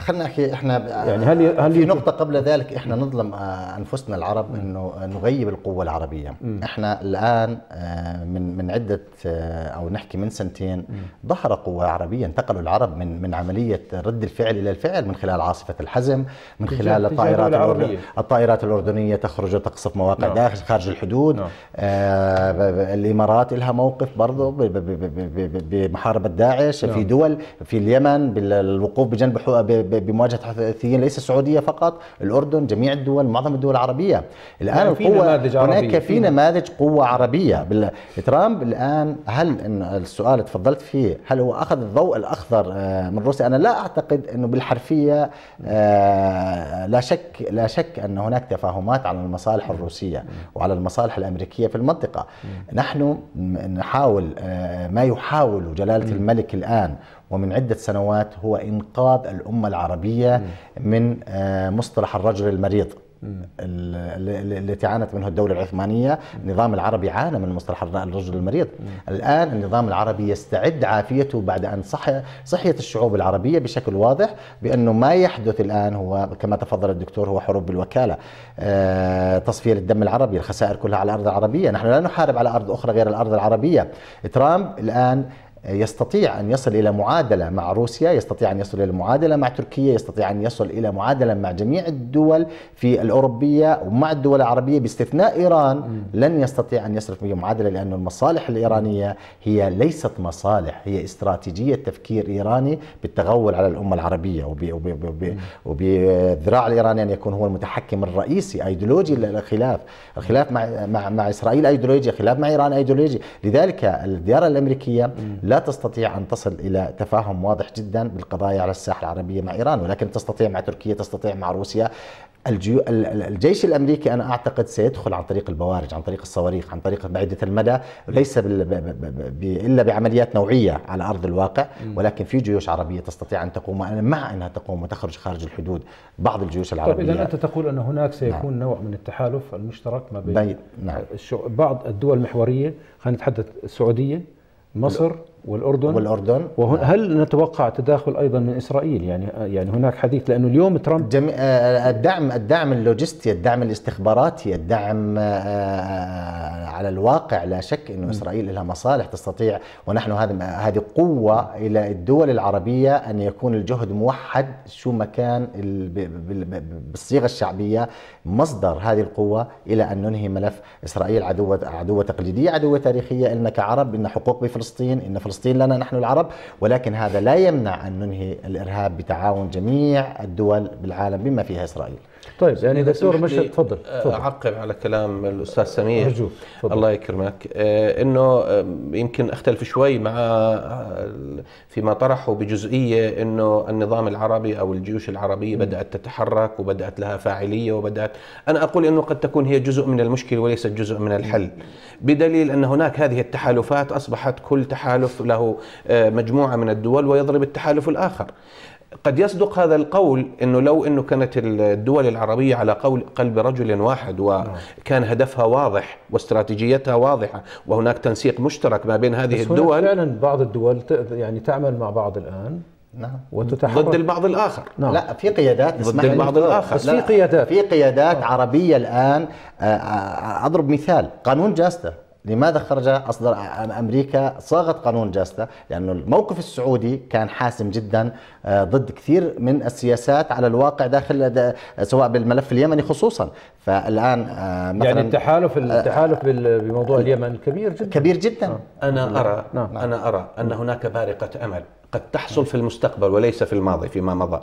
خلينا نحكي احنا يعني هل هل في نقطه قبل ذلك احنا نظلم آه، انفسنا العرب انه نغيب القوه العربيه م. احنا الان آه، من من عده آه، او نحكي من سنتين ظهر قوه عربيه انتقلوا العرب من من عمليه رد الفعل الى الفعل من خلال عاصفه الحزم من خلال الطائرات العربية. الطائرات الاردنيه تخرج وتقصف مواقع نعم. داخل خارج الحدود نعم. آه الامارات لها موقف برضه بمحاربه حرب داعش نعم. في دول في اليمن بالوقوف بجنب بمواجهه حوثيين ليس السعوديه فقط الاردن جميع الدول معظم الدول العربيه الان يعني القوه هناك في إيه. نماذج قوه عربيه ترامب الان هل إن السؤال تفضلت فيه هل هو اخذ الضوء الاخضر آه، من روسيا انا لا اعتقد انه بالحرفيه آه، لا شك لا شك ان هناك تفاهمات على المصالح الروسيه وعلى المصالح الامريكيه في المنطقه نحن نحاول آه، ما يحاول جلاله الملك الآن ومن عدة سنوات هو إنقاذ الأمة العربية من آه، مصطلح الرجل المريض التي عانت منه الدولة العثمانية النظام العربي عانى من مصطلح الرجل المريض الآن النظام العربي يستعد عافيته بعد أن صحي صحيت الشعوب العربية بشكل واضح بأنه ما يحدث الآن هو كما تفضل الدكتور هو حروب بالوكالة آه، تصفية للدم العربي الخسائر كلها على الأرض العربية نحن لا نحارب على أرض أخرى غير الأرض العربية ترامب الآن يستطيع أن يصل إلى معادلة مع روسيا يستطيع أن يصل إلى معادلة مع تركيا يستطيع أن يصل إلى معادلة مع جميع الدول في الأوروبية ومع الدول العربية باستثناء إيران لن يستطيع أن يصرف معادلة لأن المصالح الإيرانية هي ليست مصالح هي استراتيجية تفكير إيراني بالتغول على الأمة العربية وبذراع الإيراني أن يكون هو المتحكم الرئيسي أيديولوجي الخلاف الخلاف مع, مع, مع إسرائيل أيديولوجي خلاف مع إيران أيديولوجي لذلك الديارة الأمريكية لا لا تستطيع أن تصل إلى تفاهم واضح جدا بالقضايا على الساحة العربية مع إيران ولكن تستطيع مع تركيا تستطيع مع روسيا الجيو... الجيش الامريكي انا اعتقد سيدخل عن طريق البوارج، عن طريق الصواريخ، عن طريق بعيده المدى، ليس بال... ب... ب... الا بعمليات نوعيه على ارض الواقع، ولكن في جيوش عربيه تستطيع ان تقوم، انا مع انها تقوم وتخرج خارج الحدود، بعض الجيوش طيب، العربيه طيب اذا انت تقول ان هناك نعم. سيكون نعم. نوع من التحالف المشترك ما بين بي... نعم. بعض الدول المحوريه، خلينا نتحدث السعوديه، مصر والاردن والاردن وهن نعم. نتوقع تداخل ايضا من اسرائيل يعني يعني هناك حديث لانه اليوم ترامب جم... آه، آه، الدعم الدعم اللوجستي الدعم الاستخباراتي الدعم آه، على الواقع لا شك انه اسرائيل لها مصالح تستطيع ونحن هذا هذه قوه الى الدول العربيه ان يكون الجهد موحد شو ما كان بالصيغه الشعبيه مصدر هذه القوه الى ان ننهي ملف اسرائيل عدوه عدوه تقليديه عدوه تاريخيه لنا كعرب ان حقوق بفلسطين ان فلسطين فلسطين لنا نحن العرب ولكن هذا لا يمنع أن ننهي الإرهاب بتعاون جميع الدول بالعالم بما فيها إسرائيل طيب يعني دكتور مشهد آه، تفضل اعقب على كلام الاستاذ سمير أرجوك الله يكرمك آه، انه آه، يمكن اختلف شوي مع فيما طرحه بجزئيه انه النظام العربي او الجيوش العربيه بدات تتحرك وبدات لها فاعليه وبدات انا اقول انه قد تكون هي جزء من المشكله وليست جزء من الحل بدليل ان هناك هذه التحالفات اصبحت كل تحالف له مجموعه من الدول ويضرب التحالف الاخر قد يصدق هذا القول انه لو انه كانت الدول العربيه على قول قلب رجل واحد وكان هدفها واضح واستراتيجيتها واضحه وهناك تنسيق مشترك ما بين هذه بس الدول فعلا بعض الدول يعني تعمل مع بعض الان نعم وتتحرك ضد البعض الاخر نعم. لا في قيادات ضد البعض الاخر بس في قيادات في قيادات آه. عربيه الان آه، آه، اضرب مثال قانون جاستا لماذا خرج اصدر امريكا صاغت قانون جاستا لانه الموقف السعودي كان حاسم جدا آه، ضد كثير من السياسات على الواقع داخل سواء بالملف اليمني خصوصا فالان آه، مثلا يعني التحالف آه، التحالف بموضوع اليمن كبير جدا كبير جدا انا نعم. ارى نعم. انا ارى ان هناك بارقه امل قد تحصل في المستقبل وليس في الماضي فيما مضى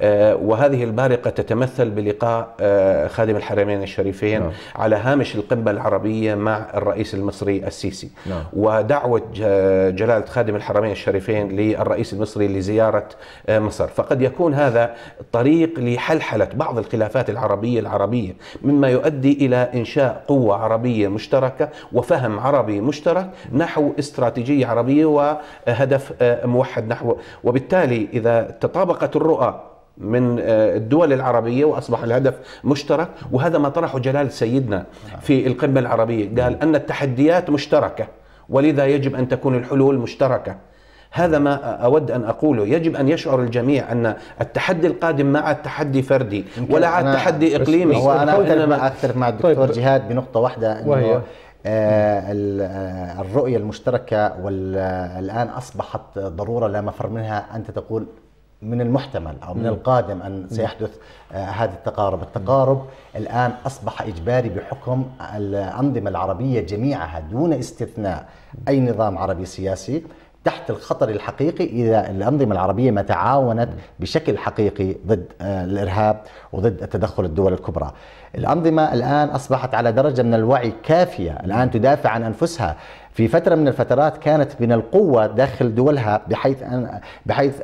آه، وهذه البارقة تتمثل بلقاء آه، خادم الحرمين الشريفين نعم. على هامش القمة العربية مع الرئيس المصري السيسي نعم. ودعوة آه، جلالة خادم الحرمين الشريفين للرئيس المصري لزيارة مصر فقد يكون هذا طريق لحلحلة بعض الخلافات العربية العربية مما يؤدي إلى إنشاء قوة عربية مشتركة وفهم عربي مشترك نحو استراتيجية عربية وهدف موحد نحو وبالتالي إذا تطابقت الرؤى من آه، الدول العربية وأصبح الهدف مشترك وهذا ما طرحه جلال سيدنا في القمة العربية قال نعم. أن التحديات مشتركة ولذا يجب أن تكون الحلول مشتركة هذا ما أود أن أقوله يجب أن يشعر الجميع أن التحدي القادم ما عاد تحدي فردي ولا عاد تحدي إقليمي أنا أنا ما أختلف مع طيب. الدكتور طيب. جهاد بنقطة واحدة أنه آه، آه، الرؤية المشتركة والآن أصبحت ضرورة لا مفر منها أنت تقول من المحتمل او من القادم ان سيحدث آه، هذا التقارب، التقارب الان اصبح اجباري بحكم الانظمه العربيه جميعها دون استثناء اي نظام عربي سياسي تحت الخطر الحقيقي اذا الانظمه العربيه ما تعاونت بشكل حقيقي ضد آه، الارهاب وضد تدخل الدول الكبرى. الانظمه الان اصبحت على درجه من الوعي كافيه، الان تدافع عن انفسها، في فتره من الفترات كانت من القوه داخل دولها بحيث أن بحيث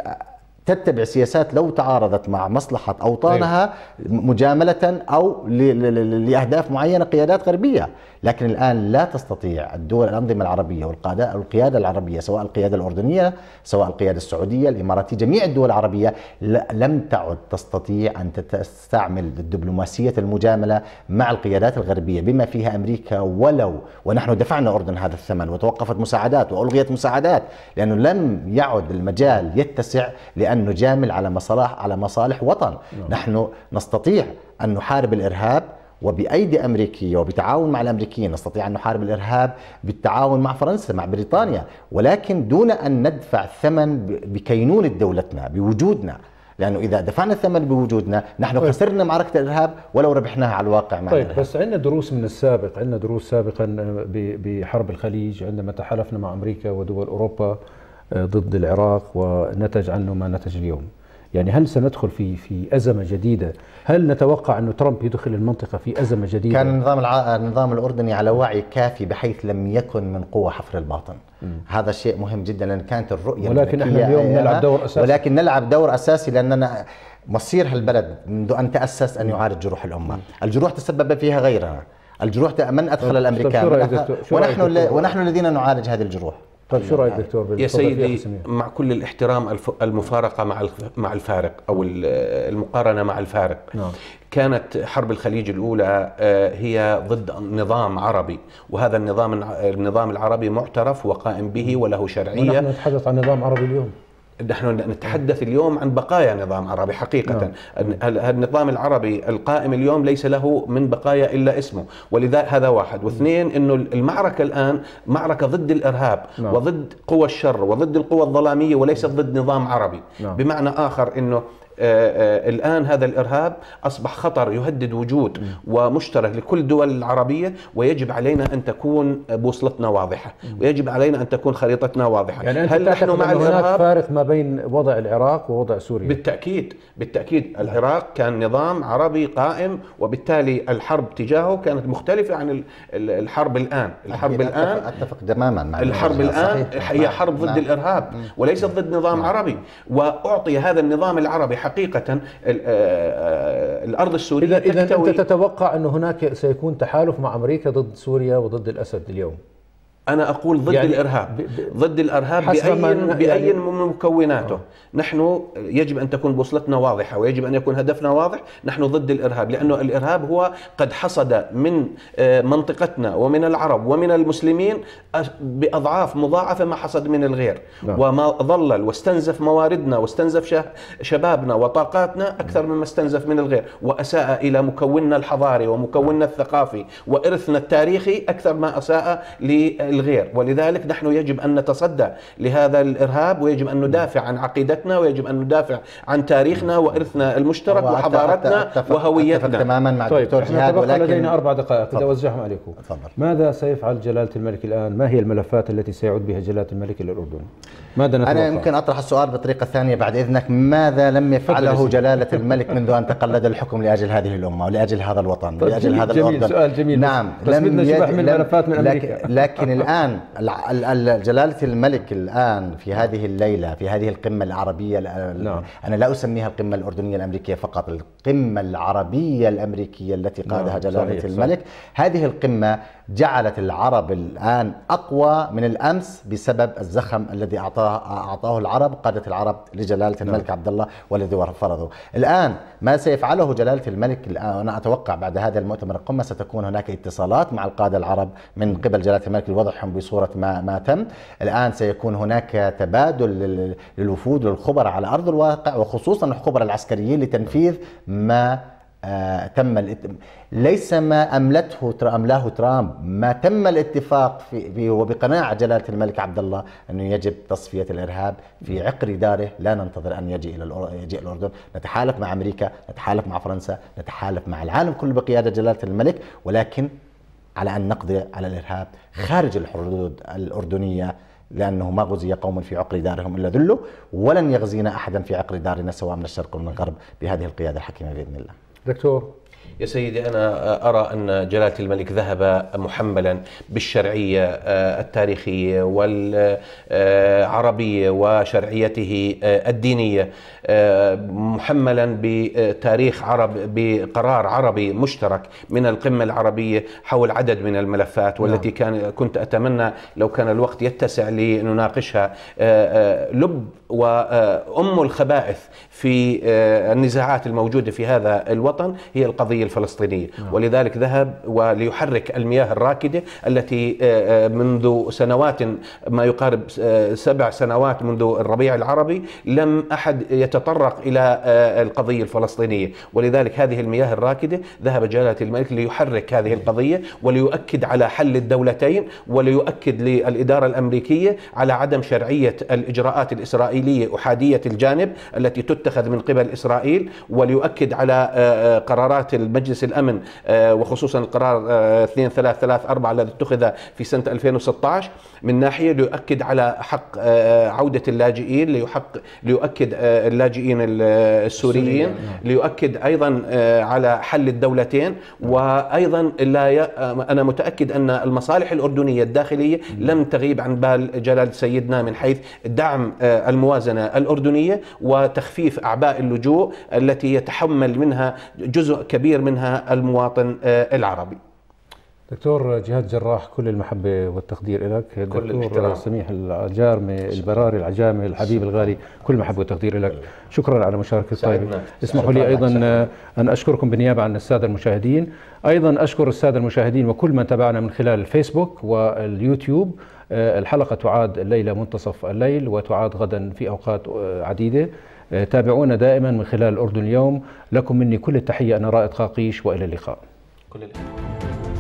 تتبع سياسات لو تعارضت مع مصلحة أوطانها أيوه. مجاملة أو لأهداف معينة قيادات غربية لكن الآن لا تستطيع الدول الأنظمة العربية والقيادة العربية سواء القيادة الأردنية سواء القيادة السعودية الإماراتية جميع الدول العربية لم تعد تستطيع أن تستعمل دبلوماسية المجاملة مع القيادات الغربية بما فيها أمريكا ولو ونحن دفعنا أردن هذا الثمن وتوقفت مساعدات وألغيت مساعدات لأنه لم يعد المجال يتسع لأن أن نجامل على مصالح على مصالح وطن نعم. نحن نستطيع أن نحارب الإرهاب وبأيدي أمريكية وبتعاون مع الأمريكيين نستطيع أن نحارب الإرهاب بالتعاون مع فرنسا مع بريطانيا ولكن دون أن ندفع الثمن بكينونة دولتنا بوجودنا لانه اذا دفعنا الثمن بوجودنا نحن طيب. خسرنا معركه الارهاب ولو ربحناها على الواقع مع طيب الإرهاب. بس عندنا دروس من السابق عندنا دروس سابقا آه، بحرب الخليج عندما تحالفنا مع امريكا ودول اوروبا ضد العراق ونتج عنه ما نتج اليوم يعني هل سندخل في في ازمه جديده؟ هل نتوقع انه ترامب يدخل المنطقه في ازمه جديده؟ كان النظام الع... النظام الاردني على وعي كافي بحيث لم يكن من قوه حفر الباطن. م. هذا شيء مهم جدا لان كانت الرؤيه ولكن احنا اليوم نلعب دور اساسي ولكن نلعب دور اساسي لاننا مصير هالبلد منذ ان تاسس ان يعالج جروح الامه، الجروح تسبب فيها غيرنا، الجروح من ادخل الامريكان؟ ونحن ونحن الذين نعالج هذه الجروح. طيب شو رايك دكتور يا سيدي مع كل الاحترام المفارقه مع مع الفارق او المقارنه مع الفارق نعم. كانت حرب الخليج الاولى آه، هي ضد نظام عربي وهذا النظام النظام العربي معترف وقائم به وله شرعيه ونحن نتحدث عن نظام عربي اليوم نحن نتحدث اليوم عن بقايا نظام عربي حقيقة نعم. النظام العربي القائم اليوم ليس له من بقايا إلا اسمه ولذا هذا واحد واثنين أنه المعركة الآن معركة ضد الإرهاب نعم. وضد قوى الشر وضد القوى الظلامية وليست ضد نظام عربي نعم. بمعنى آخر أنه آه، آه، الآن هذا الإرهاب أصبح خطر يهدد وجود ومشترك لكل الدول العربية ويجب علينا أن تكون بوصلتنا واضحة ويجب علينا أن تكون خريطتنا واضحة يعني هل نحن مع الإرهاب هناك فارق ما بين وضع العراق ووضع سوريا بالتأكيد بالتأكيد العراق كان نظام عربي قائم وبالتالي الحرب تجاهه كانت مختلفة عن الحرب الآن الحرب الآن أتفق تماما مع الحرب الآن هي حرب نعم. ضد الإرهاب نعم. وليست ضد نظام نعم. عربي وأعطي هذا النظام العربي حق حقيقه آه، آه، الارض السوريه اذا اذا انت تتوقع أن هناك سيكون تحالف مع امريكا ضد سوريا وضد الاسد اليوم أنا أقول ضد يعني الإرهاب ضد الإرهاب بأي, بأي يعني من مكوناته أوه. نحن يجب أن تكون بوصلتنا واضحة ويجب أن يكون هدفنا واضح نحن ضد الإرهاب لأنه الإرهاب هو قد حصد من آه، منطقتنا ومن العرب ومن المسلمين بأضعاف مضاعفة ما حصد من الغير نعم. وما ضلل واستنزف مواردنا واستنزف شبابنا وطاقاتنا أكثر مما استنزف من الغير وأساء إلى مكوننا الحضاري ومكوننا الثقافي وإرثنا التاريخي أكثر ما أساء الغير ولذلك نحن يجب أن نتصدى لهذا الإرهاب ويجب أن ندافع عن عقيدتنا ويجب أن ندافع عن تاريخنا وإرثنا المشترك وحضارتنا وهويتنا تماما مع طيب الدكتور جهاد ولكن لدينا أربع دقائق بدي أوزعهم عليكم ماذا سيفعل جلالة الملك الآن ما هي الملفات التي سيعود بها جلالة الملك إلى الأردن ماذا نتوقع؟ أنا يمكن أطرح السؤال بطريقة ثانية بعد إذنك ماذا لم يفعله جلالة الملك منذ أن تقلد الحكم لأجل هذه الأمة ولأجل هذا الوطن طيب، ولأجل هذا جميل الأردن سؤال جميل نعم لم يد... من لم... من أمريكا. لكن, لكن الآن جلالة الملك الآن في هذه الليلة في هذه القمة العربية نعم. أنا لا أسميها القمة الأردنية الأمريكية فقط القمة العربية الأمريكية التي قادها نعم. جلالة صحيح. الملك صحيح. هذه القمة جعلت العرب الآن أقوى من الأمس بسبب الزخم الذي أعطاه, أعطاه العرب قادة العرب لجلالة نعم. الملك عبد الله والذي فرضه الآن ما سيفعله جلالة الملك الآن آه، أنا أتوقع بعد هذا المؤتمر القمة ستكون هناك اتصالات مع القادة العرب من قبل جلالة الملك لوضعهم بصورة ما, ما تم الآن سيكون هناك تبادل للوفود للخبراء على أرض الواقع وخصوصا الخبر العسكريين لتنفيذ ما آه، تم الات... ليس ما املته املاه ترامب ما تم الاتفاق في... في وبقناعه جلاله الملك عبد الله انه يجب تصفيه الارهاب في عقر داره لا ننتظر ان يجي الى الأر... يجيء الاردن نتحالف مع امريكا نتحالف مع فرنسا نتحالف مع العالم كله بقياده جلاله الملك ولكن على ان نقضي على الارهاب خارج الحدود الاردنيه لانه ما غزي قوم في عقر دارهم الا ذله ولن يغزينا احدا في عقر دارنا سواء من الشرق او من الغرب بهذه القياده الحكيمه باذن الله دكتور يا سيدي أنا أرى أن جلالة الملك ذهب محملا بالشرعية آه، التاريخية والعربية وشرعيته آه، الدينية آه، محملا بتاريخ عرب بقرار عربي مشترك من القمة العربية حول عدد من الملفات نعم. والتي كان كنت أتمنى لو كان الوقت يتسع لنناقشها لب وام الخبائث في آه، النزاعات الموجوده في هذا الوطن هي القضيه الفلسطينيه نعم. ولذلك ذهب وليحرك المياه الراكده التي آه، آه، منذ سنوات ما يقارب سبع سنوات منذ الربيع العربي لم احد يتطرق الى القضيه الفلسطينيه ولذلك هذه المياه الراكده ذهب جلاله الملك ليحرك هذه القضيه وليؤكد على حل الدولتين وليؤكد للاداره الامريكيه على عدم شرعيه الاجراءات الاسرائيليه إسرائيلية أحادية الجانب التي تتخذ من قبل إسرائيل وليؤكد على آه، آه، قرارات المجلس الأمن آه، وخصوصا القرار 2334 الذي اتخذ في سنة 2016 من ناحية ليؤكد على حق عودة اللاجئين ليحق ليؤكد اللاجئين السوريين نعم. ليؤكد أيضا على حل الدولتين وأيضا لا ي... أنا متأكد أن المصالح الأردنية الداخلية نعم. لم تغيب عن بال جلال سيدنا من حيث دعم المواطنين الموازنة الأردنية وتخفيف أعباء اللجوء التي يتحمل منها جزء كبير منها المواطن آه، العربي دكتور جهاد جراح كل المحبة والتقدير لك كل دكتور سميح العجارمة البراري العجامة الحبيب الغالي كل المحبة والتقدير لك شكرا على مشاركة طيبة اسمحوا لي أيضا آه، أن أشكركم بالنيابة عن السادة المشاهدين أيضا أشكر السادة المشاهدين وكل من تابعنا من خلال الفيسبوك واليوتيوب آه، الحلقة تعاد الليلة منتصف الليل وتعاد غدا في أوقات آه، عديدة آه، تابعونا دائما من خلال الأردن اليوم لكم مني كل التحية أنا رائد قاقيش وإلى اللقاء كل اللقاء